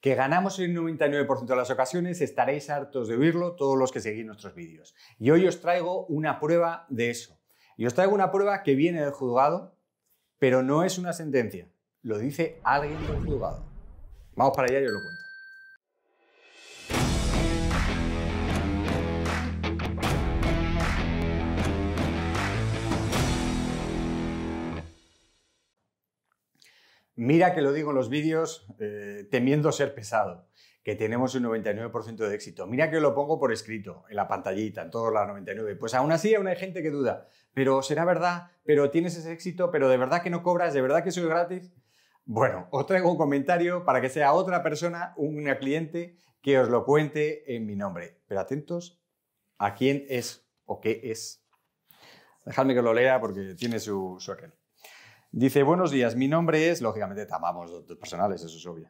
Que ganamos en el 99% de las ocasiones, estaréis hartos de oírlo todos los que seguís nuestros vídeos. Y hoy os traigo una prueba de eso. Y os traigo una prueba que viene del juzgado, pero no es una sentencia. Lo dice alguien del juzgado. Vamos para allá y os lo cuento. Mira que lo digo en los vídeos eh, temiendo ser pesado, que tenemos un 99% de éxito. Mira que lo pongo por escrito, en la pantallita, en todas las 99. Pues aún así aún hay gente que duda, pero será verdad, pero tienes ese éxito, pero de verdad que no cobras, de verdad que soy gratis. Bueno, os traigo un comentario para que sea otra persona, una cliente, que os lo cuente en mi nombre. Pero atentos a quién es o qué es. Dejadme que lo lea porque tiene su, su aquel. Dice, buenos días, mi nombre es, lógicamente, tamamos datos personales, eso es obvio.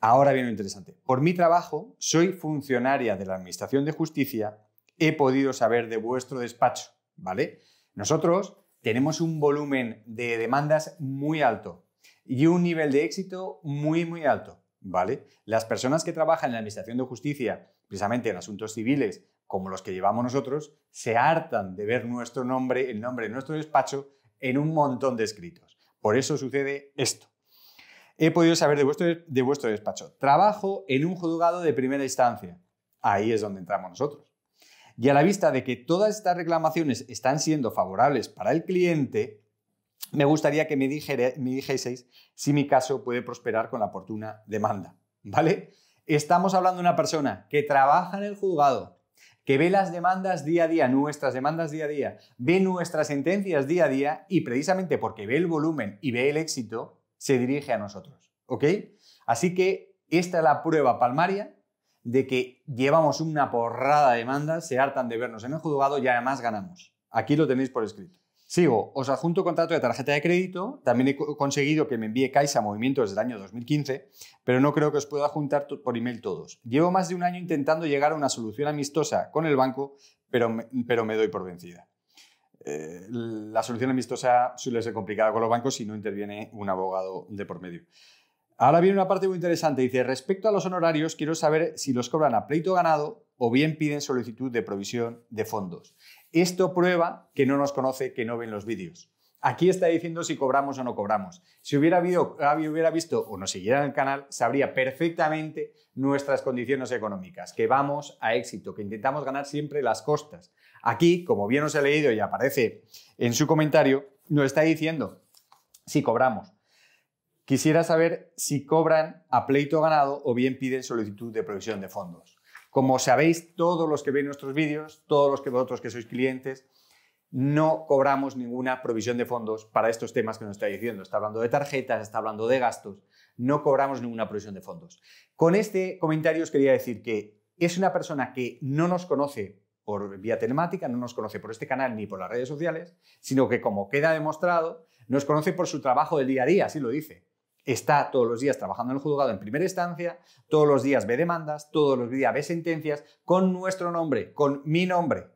Ahora viene lo interesante. Por mi trabajo, soy funcionaria de la Administración de Justicia, he podido saber de vuestro despacho, ¿vale? Nosotros tenemos un volumen de demandas muy alto y un nivel de éxito muy, muy alto, ¿vale? Las personas que trabajan en la Administración de Justicia, precisamente en asuntos civiles, como los que llevamos nosotros, se hartan de ver nuestro nombre, el nombre de nuestro despacho, en un montón de escritos. Por eso sucede esto. He podido saber de vuestro, de vuestro despacho. Trabajo en un juzgado de primera instancia. Ahí es donde entramos nosotros. Y a la vista de que todas estas reclamaciones están siendo favorables para el cliente, me gustaría que me, dijere, me dijeseis si mi caso puede prosperar con la oportuna demanda. ¿Vale? Estamos hablando de una persona que trabaja en el juzgado, que ve las demandas día a día, nuestras demandas día a día, ve nuestras sentencias día a día y precisamente porque ve el volumen y ve el éxito, se dirige a nosotros. ¿Ok? Así que esta es la prueba palmaria de que llevamos una porrada de demandas, se hartan de vernos en el juzgado y además ganamos. Aquí lo tenéis por escrito. Sigo, os adjunto contrato de tarjeta de crédito, también he conseguido que me envíe Caixa Movimientos desde el año 2015, pero no creo que os pueda juntar por email todos. Llevo más de un año intentando llegar a una solución amistosa con el banco, pero me, doy por vencida. Eh, la solución amistosa suele ser complicada con los bancos si no interviene un abogado de por medio. Ahora viene una parte muy interesante. Dice, respecto a los honorarios, quiero saber si los cobran a pleito ganado o bien piden solicitud de provisión de fondos. Esto prueba que no nos conoce, que no ven los vídeos. Aquí está diciendo si cobramos o no cobramos. Si hubiera, habido, hubiera visto o nos siguiera en el canal, sabría perfectamente nuestras condiciones económicas, que vamos a éxito, que intentamos ganar siempre las costas. Aquí, como bien os he leído y aparece en su comentario, nos está diciendo si cobramos. Quisiera saber si cobran a pleito ganado o bien piden solicitud de provisión de fondos. Como sabéis, todos los que veis nuestros vídeos, todos los que vosotros que sois clientes, no cobramos ninguna provisión de fondos para estos temas que nos está diciendo. Está hablando de tarjetas, está hablando de gastos. No cobramos ninguna provisión de fondos. Con este comentario os quería decir que es una persona que no nos conoce por vía telemática, no nos conoce por este canal ni por las redes sociales, sino que como queda demostrado, nos conoce por su trabajo del día a día, así lo dice está todos los días trabajando en el juzgado en primera instancia, todos los días ve demandas, todos los días ve sentencias con nuestro nombre, con mi nombre.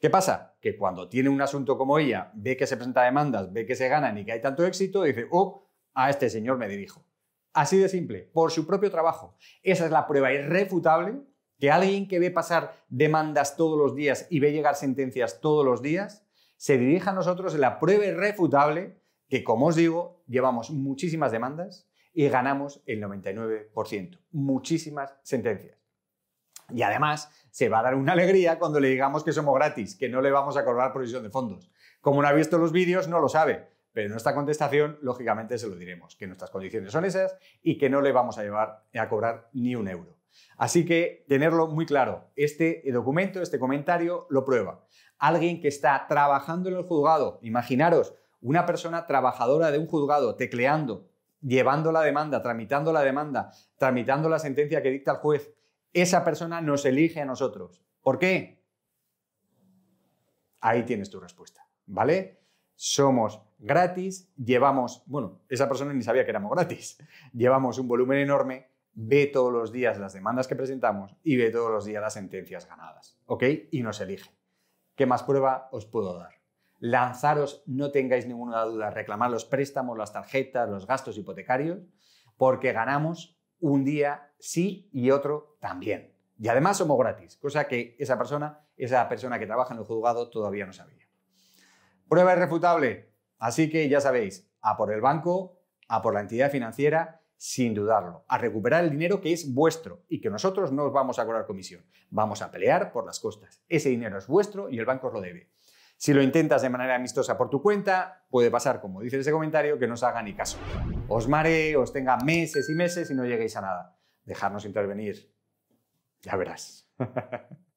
¿Qué pasa? Que cuando tiene un asunto como ella, ve que se presenta demandas, ve que se ganan y que hay tanto éxito, dice, oh, a este señor me dirijo. Así de simple, por su propio trabajo. Esa es la prueba irrefutable que alguien que ve pasar demandas todos los días y ve llegar sentencias todos los días, se dirija a nosotros en la prueba irrefutable que como os digo, llevamos muchísimas demandas y ganamos el 99%, muchísimas sentencias. Y además, se va a dar una alegría cuando le digamos que somos gratis, que no le vamos a cobrar provisión de fondos. Como no ha visto los vídeos, no lo sabe, pero en nuestra contestación, lógicamente, se lo diremos, que nuestras condiciones son esas y que no le vamos a llevar a cobrar ni un euro. Así que tenerlo muy claro, este documento, este comentario lo prueba. Alguien que está trabajando en el juzgado, imaginaros, una persona trabajadora de un juzgado tecleando, llevando la demanda, tramitando la demanda, tramitando la sentencia que dicta el juez, esa persona nos elige a nosotros. ¿Por qué? Ahí tienes tu respuesta, ¿vale? Somos gratis, llevamos, bueno, esa persona ni sabía que éramos gratis, llevamos un volumen enorme, ve todos los días las demandas que presentamos y ve todos los días las sentencias ganadas, ¿ok? Y nos elige. ¿Qué más prueba os puedo dar? lanzaros, no tengáis ninguna duda, reclamar los préstamos, las tarjetas, los gastos hipotecarios, porque ganamos un día sí y otro también. Y además somos gratis, cosa que esa persona, esa persona que trabaja en el juzgado todavía no sabía. Prueba irrefutable. Así que ya sabéis, a por el banco, a por la entidad financiera, sin dudarlo, a recuperar el dinero que es vuestro y que nosotros no os vamos a cobrar comisión. Vamos a pelear por las costas. Ese dinero es vuestro y el banco os lo debe. Si lo intentas de manera amistosa por tu cuenta, puede pasar, como dice ese comentario, que no os haga ni caso. Os mare, os tenga meses y meses y no lleguéis a nada. Dejarnos intervenir. Ya verás.